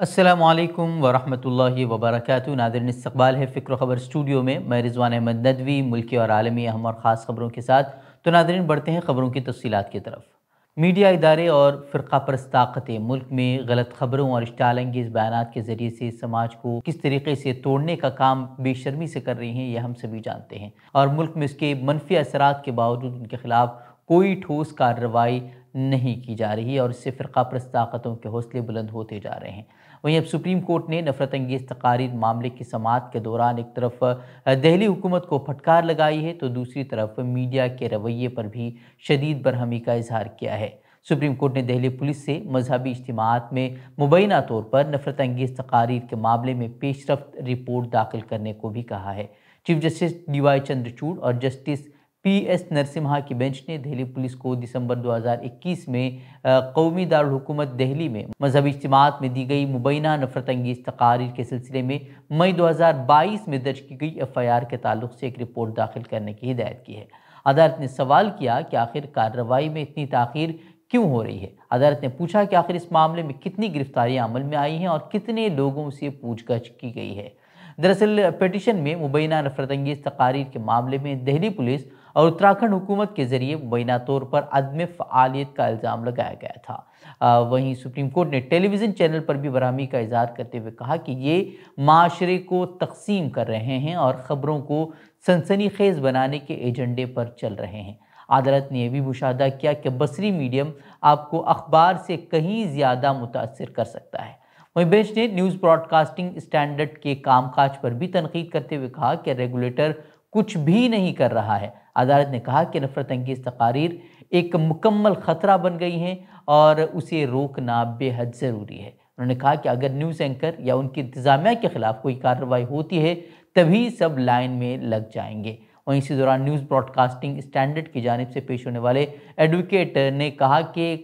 असलकम वरहमल वबरक नादरन इस्तबाल है फ़िक्र ख़बर स्टूडियो में मैं रिजवान अहमद नदवी मुल्की और आलमी अहम और ख़ास खबरों के साथ तो नादरन बढ़ते हैं ख़बरों की तफसीत की तरफ मीडिया इदारे और फ़िरका परस्त ताकतें मुल्क में गलत ख़बरों और इश्तालंगेज़ बयान के ज़रिए से समाज को किस तरीके से तोड़ने का काम बेशर्मी से कर रही हैं यह हम सभी जानते हैं और मुल्क में इसके मनफी असरा के बावजूद उनके खिलाफ कोई ठोस कार्रवाई नहीं की जा रही है और इससे फ़िरका परस्त ताकतों के हौसले बुलंद होते जा रहे हैं वहीं अब सुप्रीम कोर्ट ने नफरत अंगेज़ तकारीर मामले की समात के दौरान एक तरफ दहली हुकूमत को फटकार लगाई है तो दूसरी तरफ मीडिया के रवैये पर भी शदीद बरहमी का इजहार किया है सुप्रीम कोर्ट ने दिल्ली पुलिस से मजहबी इजमात में मुबैना तौर पर नफरत अंगेज़ तकारीर के मामले में पेशरफ रिपोर्ट दाखिल करने को भी कहा है chief justice D Y Chandrachud और जस्टिस पी एस नरसिम्हा की बेंच ने दिल्ली पुलिस को दिसंबर 2021 में कौमी दारकूमत दहली में मजहबी इजमात में दी गई मुबैना नफरत अंगीज तकारीर के सिलसिले में मई 2022 में दर्ज की गई एफ आई आर के तल्ल से एक रिपोर्ट दाखिल करने की हिदायत की है अदालत ने सवाल किया कि आखिर कार्रवाई में इतनी तखिर क्यों हो रही है अदालत ने पूछा कि आखिर इस मामले में कितनी गिरफ्तारियाँ अमल में आई हैं और कितने लोगों से गछ की गई है दरअसल पटिशन में मुबैना नफरत अंगीज तकारीर के मामले में दिल्ली पुलिस और उत्तराखंड हुकूमत के जरिए मुबैना तौर पर अदम फ़ालियत का इल्ज़ाम लगाया गया था वहीं सुप्रीम कोर्ट ने टेलीविज़न चैनल पर भी बरहमी का इजहार करते हुए कहा कि ये माशरे को तकसीम कर रहे हैं और ख़बरों को सनसनी खेज बनाने के एजेंडे पर चल रहे हैं अदालत ने यह भी मुशाह किया कि बसरी मीडियम आपको अखबार से कहीं ज़्यादा मुतासर कर सकता है वहीं बेंच ने न्यूज़ ब्रॉडकास्टिंग स्टैंडर्ड के कामकाज पर भी तनकीद करते हुए कहा कि रेगुलेटर कुछ भी नहीं कर रहा है अदालत ने कहा कि नफरत अंगेज़ तकारीर एक मुकम्मल ख़तरा बन गई हैं और उसे रोकना बेहद ज़रूरी है उन्होंने कहा कि अगर न्यूज़ एंकर या उनकी इंतज़ामिया के ख़िलाफ़ कोई कार्रवाई होती है तभी सब लाइन में लग जाएंगे वहीं इसी दौरान न्यूज़ ब्रॉडकास्टिंग स्टैंडर्ड की जानब से पेश होने वाले एडवोकेट ने कहा कि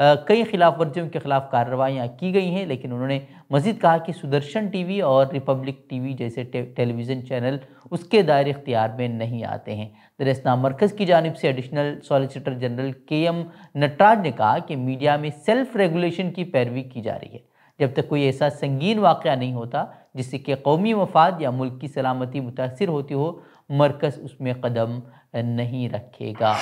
कई खिलाफ वर्जियों के खिलाफ कार्रवाइयाँ की गई हैं लेकिन उन्होंने मजीद कहा कि सुदर्शन टीवी और रिपब्लिक टीवी जैसे टे, टेलीविज़न चैनल उसके दायरे इख्तियार में नहीं आते हैं दरअसना मरकज़ की जानब से additional solicitor general K M Nataraj ने कहा कि मीडिया में सेल्फ रेगुलेशन की पैरवी की जा रही है जब तक कोई ऐसा संगीन वाक़ नहीं होता जिससे कि कौमी मफाद या मुल्क की सलामती मुतासर होती हो मरकज़ उसमें कदम नहीं रखेगा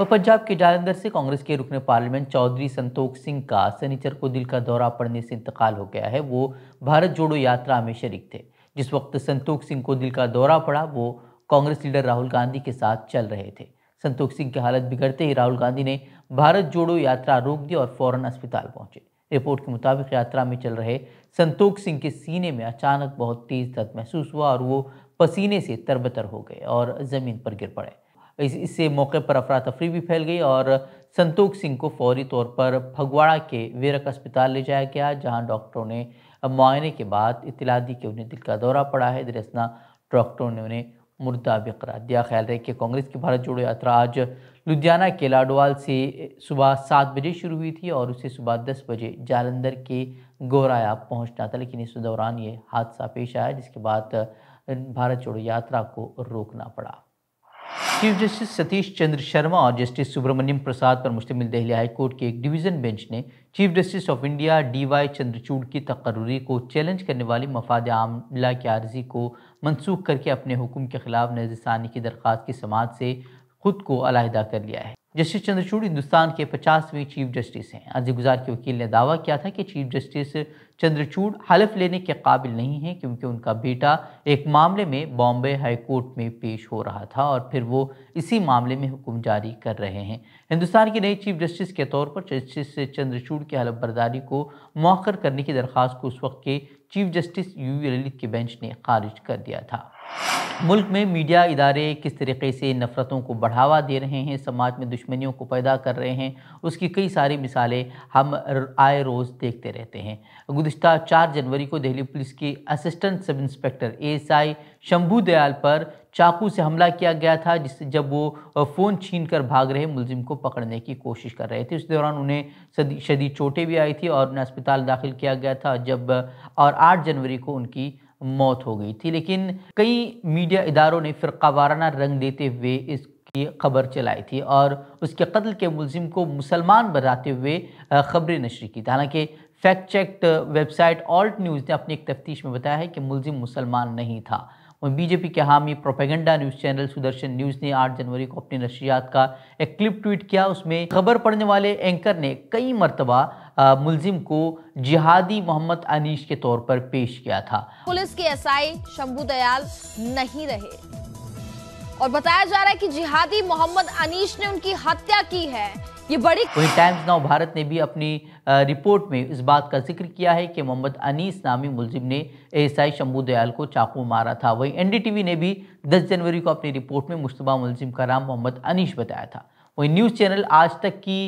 और पंजाब के जालंधर से कांग्रेस के रुकने पार्लियामेंट चौधरी संतोख सिंह का सनीचर को दिल का दौरा पड़ने से इंतकाल हो गया है वो भारत जोड़ो यात्रा में शरीक थे जिस वक्त संतोख सिंह को दिल का दौरा पड़ा वो कांग्रेस लीडर राहुल गांधी के साथ चल रहे थे संतोख सिंह की हालत बिगड़ते ही राहुल गांधी ने भारत जोड़ो यात्रा रोक दी और फौरन अस्पताल पहुंचे रिपोर्ट के मुताबिक यात्रा में चल रहे संतोख सिंह के सीने में अचानक बहुत तेज दर्द महसूस हुआ और वो पसीने से तरबतर हो गए और ज़मीन पर गिर पड़े तो इससे मौके पर अफरा तफरी भी फैल गई और संतोख सिंह को फौरी तौर पर फगवाड़ा के वेरक अस्पताल ले जाया गया जहां डॉक्टरों ने मुआयने के बाद इतला दी कि उन्हें दिल का दौरा पड़ा है दरअसना डॉक्टरों ने उन्हें मुर्दा भी दिया ख्याल रहे कि कांग्रेस की भारत जोड़ो यात्रा आज लुधियाना के लाडवाल से सुबह सात बजे शुरू हुई थी और उसे सुबह दस बजे जालंधर के गोराया पहुंचना था लेकिन इस दौरान ये हादसा पेश आया जिसके बाद भारत जोड़ो यात्रा को रोकना पड़ा चीफ जस्टिस सतीश चंद्र शर्मा और जस्टिस सुब्रमण्यम प्रसाद पर मुश्तमिल दिल्ली हाई कोर्ट के एक डिवीज़न बेंच ने chief justice of India D Y Chandrachud की तकर्री को चैलेंज करने वाली मफाद आमला की अर्जी को मनसूख करके अपने हुक्म के खिलाफ नजरसानी की दरख्वास्त की समात से खुद को अलहदा कर लिया है जस्टिस चंद्रचूड़ हिंदुस्तान के पचासवें चीफ जस्टिस हैं गुजार के वकील ने दावा किया था कि चीफ जस्टिस चंद्रचूड़ हलफ लेने के काबिल नहीं है क्योंकि उनका बेटा एक मामले में बॉम्बे हाईकोर्ट में पेश हो रहा था और फिर वो इसी मामले में हुक्म जारी कर रहे हैं हिंदुस्तान के नए चीफ जस्टिस के तौर पर जस्टिस चंद्रचूड़ की हलफ बर्दारी को मौखर करने की दरख्वास्त को उस वक्त के चीफ जस्टिस यू ललित के बेंच ने खारिज कर दिया था मुल्क में मीडिया इदारे किस तरीके से नफ़रतों को बढ़ावा दे रहे हैं समाज में दुश्मनियों को पैदा कर रहे हैं उसकी कई सारी मिसालें हम आए रोज़ देखते रहते हैं गुज्त चार जनवरी को दिल्ली पुलिस के assistant sub inspector ASI Shambhu Dayal पर चाकू से हमला किया गया था जिससे जब वो फ़ोन छीन कर भाग रहे मुलजिम को पकड़ने की कोशिश कर रहे थे उस दौरान उन्हें शदी चोटें भी आई थी और उन्हें अस्पताल दाखिल किया गया था जब और आठ जनवरी को उनकी मौत हो गई थी लेकिन कई मीडिया इदारों ने फिर वाराना रंग देते हुए इस की खबर चलाई थी और उसके कत्ल के मुलिम को मुसलमान बताते हुए खबरें नशर की थी हालांकि fact checked website Alt News ने अपनी एक तफ्तीश में बताया है कि मुलजिम मुसलमान नहीं था और बीजेपी के हामी propaganda news channel Sudarshan news ने 8 जनवरी को अपनी नशरियात का एक क्लिप ट्वीट किया उसमें खबर पढ़ने वाले एंकर ने कई मरतबा मुलजिम को जिहादी मोहम्मद अनीश के तौर पर पेश किया था पुलिस के एसआई शंभू दयाल नहीं रहे और बताया जा रहा है कि जिहादी मोहम्मद अनीश ने उनकी हत्या की है ये बड़ी वहीं टाइम्स नाउ भारत ने भी अपनी रिपोर्ट में इस बात का जिक्र किया है कि मोहम्मद अनीस नामी मुलजिम ने एस आई शंभू दयाल को चाकू मारा था वहीं एनडीटीवी ने भी 10 जनवरी को अपनी रिपोर्ट में मुश्तबा मुलजिम का नाम मोहम्मद अनीश बताया था वहीं न्यूज़ चैनल आज तक की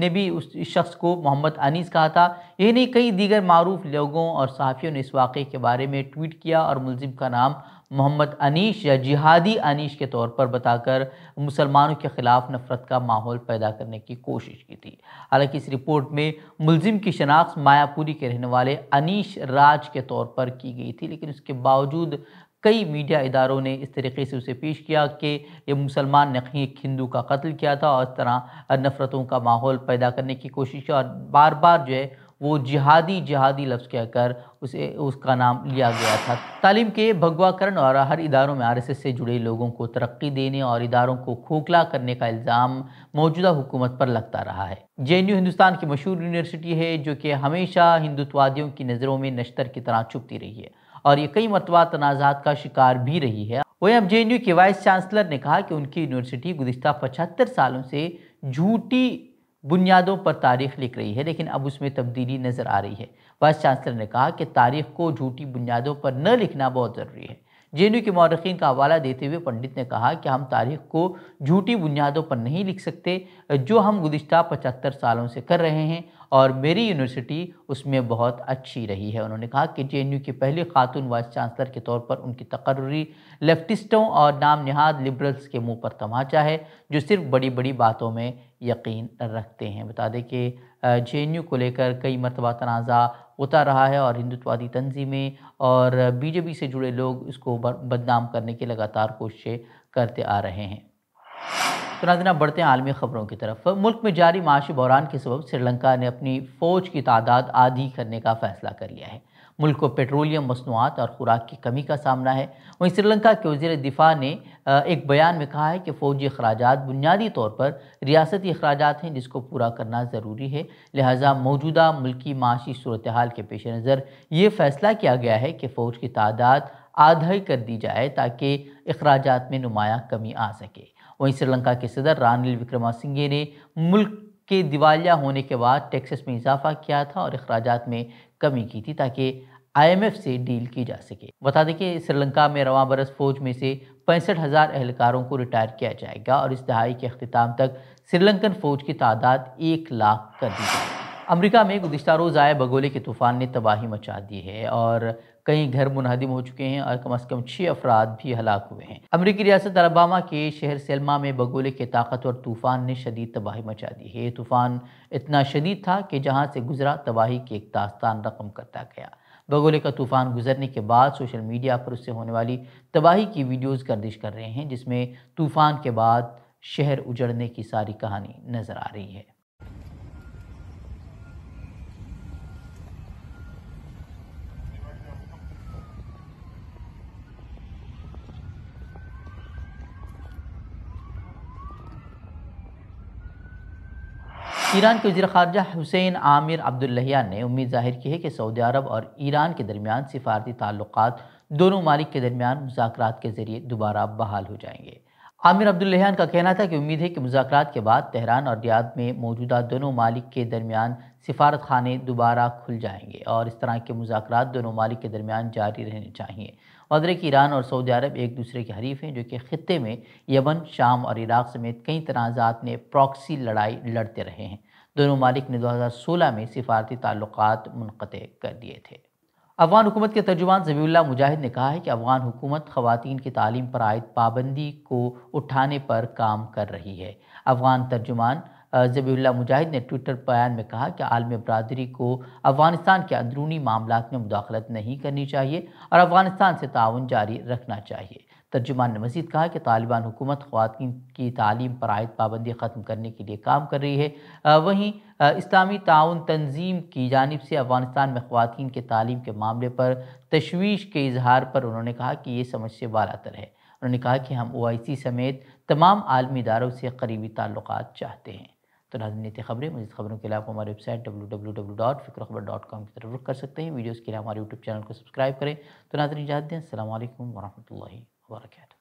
ने भी उस शख्स को मोहम्मद अनीस कहा था यही नहीं कई दीगर मरूफ लोगों और सहाफ़ियों ने इस वाक़े के बारे में ट्वीट किया और मुलिम का नाम मोहम्मद अनीश या जिहादी अनीश के तौर पर बताकर मुसलमानों के ख़िलाफ़ नफरत का माहौल पैदा करने की कोशिश की थी हालांकि इस रिपोर्ट में मुलजिम की शनाख्त मायापुरी के रहने वाले अनीश राज के तौर पर की गई थी लेकिन उसके बावजूद कई मीडिया इदारों ने इस तरीके से उसे पेश किया कि ये मुसलमान ने एक हिंदू का कत्ल किया था और इस तरह नफ़रतों का माहौल पैदा करने की कोशिश और बार बार जो है वो जिहादी जिहादी लफ्ज़ कहकर उसे उसका नाम लिया गया था तालीम के भगवाकरण और हर इदारों में आरएसएस से जुड़े लोगों को तरक्की देने और इदारों को खोखला करने का इल्ज़ाम मौजूदा हुकूमत पर लगता रहा है जे हिंदुस्तान की मशहूर यूनिवर्सिटी है जो कि हमेशा हिंदुत्वादियों की नज़रों में नश्तर की तरह छुपती रही है और ये कई मरतबा तनाज़ात का शिकार भी रही है वही अब जे के वाइस चांसलर ने कहा कि उनकी यूनिवर्सिटी गुजशत पचहत्तर सालों से झूठी बुनियादों पर तारीख लिख रही है लेकिन अब उसमें तब्दीली नज़र आ रही है वाइस चांसलर ने कहा कि तारीख को झूठी बुनियादों पर न लिखना बहुत ज़रूरी है जे के मौरखीन का हवाला देते हुए पंडित ने कहा कि हम तारीख को झूठी बुनियादों पर नहीं लिख सकते जो हम गुज्त पचहत्तर सालों से कर रहे हैं और मेरी यूनिवर्सिटी उसमें बहुत अच्छी रही है उन्होंने कहा कि जे की पहली खातून वाइस चांसलर के तौर पर उनकी तकर्री लेफ्टिस्टों और नाम नहाद लिबरल्स के मुंह पर तमाचा है जो सिर्फ बड़ी बड़ी बातों में यकीन रखते हैं बता दें कि जे को लेकर कई मरतबा तनाज़ा होता रहा है और हिंदुत्ववादी तंजीमें और बीजेपी से जुड़े लोग इसको बदनाम करने की लगातार कोशिशें करते आ रहे हैं तो नाजना बढ़ते हैं आलमी ख़बरों की तरफ मुल्क में जारी माशी बहरान के सबब श्रीलंका ने अपनी फ़ौज की तादाद आधी करने का फ़ैसला कर लिया है मुल्क को पेट्रोलियम मसनूआत और ख़ुराक की कमी का सामना है वहीं श्रीलंका के वजीर दिफा ने एक बयान में कहा है कि फ़ौजी अखराज बुनियादी तौर पर रियासती अखराज हैं जिसको पूरा करना ज़रूरी है लिहाजा मौजूदा मुल्की माशी सूरत हाल के पेश नज़र ये फ़ैसला किया गया है कि फ़ौज की तादाद आधा ही कर दी जाए ताकि अखराज में नुमाया कमी आ सके वहीं श्रीलंका के सदर रानिल विक्रमा सिंघे ने मुल्क के दिवालिया होने के बाद टैक्सेस में इजाफा किया था और अखराज में कमी की थी ताकि आईएमएफ से डील की जा सके बता दें कि श्रीलंका में रवा बरस फौज में से पैंसठ हज़ार एहलकारों को रिटायर किया जाएगा और इस दहाई के अख्ताम तक श्रीलंकन फौज की तादाद एक लाख कर दी जाएगी अमेरिका में गुजशत रोज़ आए बगोले के तूफ़ान ने तबाही मचा दी है और कई घर मुनहदम हो चुके हैं और कम अज़ कम छः अफराद भी हलाक हुए हैं अमरीकी रियासत अलबामा के शहर सेलमा में बगोले के ताकतवर तूफ़ान ने शदीद तबाही मचा दी है तूफ़ान इतना शदीद था कि जहाँ से गुजरा तबाही की एक दास्तान रकम करता गया बगोले का तूफ़ान गुजरने के बाद सोशल मीडिया पर उससे होने वाली तबाही की वीडियोज़ गर्दिश कर रहे हैं जिसमें तूफ़ान के बाद शहर उजड़ने की सारी कहानी नज़र आ रही है ईरान के वजी खारजा हुसैन आमिर अब्दुल्लिया ने उम्मीद जाहिर की है कि सऊदी अरब और ईरान के दरमियान सिफारती ताल्लुक दोनों मालिक के दरमियान मुजाकर के जरिए दोबारा बहाल हो जाएंगे आमिर अब्दुल्लियान का कहना था कि उम्मीद है कि मुजाकर के बाद तेहरान और रियाद में मौजूदा दोनों मालिक के दरमियान सिफारत खाने दोबारा खुल जाएंगे और इस तरह के मुजाकर दोनों मालिक के दरमियान जारी रहने चाहिए मदरक ईरान और सऊदी अरब एक दूसरे के हरीफ हैं जो कि ख़त्े में यमन शाम और इराक़ समेत कई तनाज़ात में प्रॉक्सी लड़ाई लड़ते रहे हैं दोनों मालिक ने दो हज़ार सोलह में सिफारती ताल्लुक मुनक़ कर दिए थे अफगान हुकूमत के तर्जुमान जबील्ला मुजाहिद ने कहा है कि अफगान हुकूमत ख़वान की तालीम पर आयद पाबंदी को उठाने पर काम कर रही है अफगान तर्जुमान जबीला मुजाहिद ने ट्विटर बयान में कहा कि आलम बरदरी को अफगानिस्तान के अंदरूनी मामला में मुदाखलत नहीं करनी चाहिए और अफगानिस्तान से ताउन जारी रखना चाहिए तर्जुमान ने मजीद कहा कि तालिबान हुकूमत खुतिन की तालीम पर आयद पाबंदी ख़त्म करने के लिए काम कर रही है वहीं इस्लामी ताउन तंजीम की जानब से अफगानिस्तान में खुवान के तालीम के मामले पर तशवीश के इजहार पर उन्होंने कहा कि ये समझ से बालातर है उन्होंने कहा कि हम ओ आई सी समेत तमाम आलमी इदारों से करीबी ताल्लुक चाहते हैं तो राजनीतिक खबरें मजीद खबरों के लिए आप हमारी website W W W dot Fikr Khabar dot com की तरफ रुख कर सकते हैं वीडियोज़ के लिए हमारे यूट्यूब चैनल को सब्सक्राइब करें तो नाजन इजाज़त दें अल्लाम वरहमल वर्का